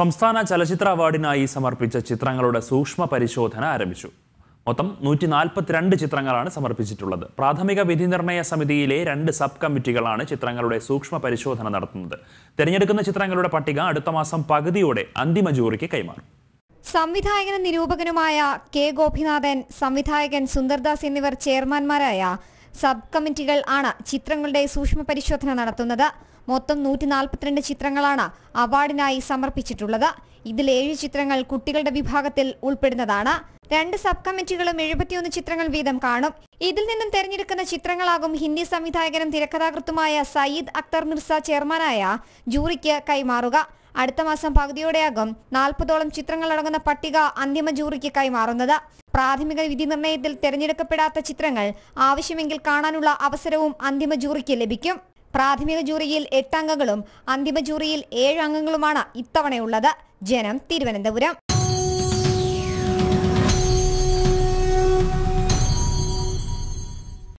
സംസ്ഥാന ചലച്ചിത്ര അവാർഡിനായി സമർപ്പിച്ച ചിത്രങ്ങളുടെ സൂക്ഷ്മ പരിശോധന ആരംഭിച്ചു മൊത്തം നൂറ്റി നാൽപ്പത്തിരണ്ട് ചിത്രങ്ങളാണ് സമർപ്പിച്ചിട്ടുള്ളത് പ്രാഥമിക വിധി നിർണയ സമിതിയിലെ രണ്ട് സബ് കമ്മിറ്റികളാണ് ചിത്രങ്ങളുടെ സൂക്ഷ്മ പരിശോധന നടത്തുന്നത് തിരഞ്ഞെടുക്കുന്ന ചിത്രങ്ങളുടെ പട്ടിക അടുത്ത മാസം പകുതിയോടെ അന്തിമ ജൂറിക്ക് കൈമാറും സംവിധായകനും നിരൂപകനുമായ കെ ഗോപിനാഥൻ സംവിധായകൻ സുന്ദർദാസ് എന്നിവർ ചെയർമാൻമാരായ സബ് കമ്മിറ്റികൾ ആണ് ചിത്രങ്ങളുടെ സൂക്ഷ്മ പരിശോധന നടത്തുന്നത് മൊത്തം നൂറ്റി നാൽപ്പത്തിരണ്ട് ചിത്രങ്ങളാണ് അവാർഡിനായി സമർപ്പിച്ചിട്ടുള്ളത് ഇതിൽ ഏഴ് ചിത്രങ്ങൾ കുട്ടികളുടെ വിഭാഗത്തിൽ ഉൾപ്പെടുന്നതാണ് രണ്ട് സബ് കമ്മിറ്റികളും എഴുപത്തിയൊന്ന് ചിത്രങ്ങൾ വീതം കാണും ഇതിൽ നിന്നും തെരഞ്ഞെടുക്കുന്ന ചിത്രങ്ങളാകും ഹിന്ദി സംവിധായകനും തിരക്കഥാകൃത്തുമായ സയ്യിദ് അക്തർ മിർസ ചെയർമാനായ ജൂറിക്ക് കൈമാറുക അടുത്ത മാസം പകുതിയോടെയാകും നാൽപ്പതോളം ചിത്രങ്ങളടങ്ങുന്ന പട്ടിക അന്തിമ ജൂറിക്ക് കൈമാറുന്നത് പ്രാഥമിക വിധി നിർണയത്തിൽ തെരഞ്ഞെടുക്കപ്പെടാത്ത ചിത്രങ്ങൾ ആവശ്യമെങ്കിൽ കാണാനുള്ള അവസരവും അന്തിമ ജൂറിക്ക് ലഭിക്കും പ്രാഥമിക ജൂറിയിൽ എട്ടംഗങ്ങളും അന്തിമ ജൂറിയിൽ ഏഴ് അംഗങ്ങളുമാണ് ഇത്തവണയുള്ളത് ജനം തിരുവനന്തപുരം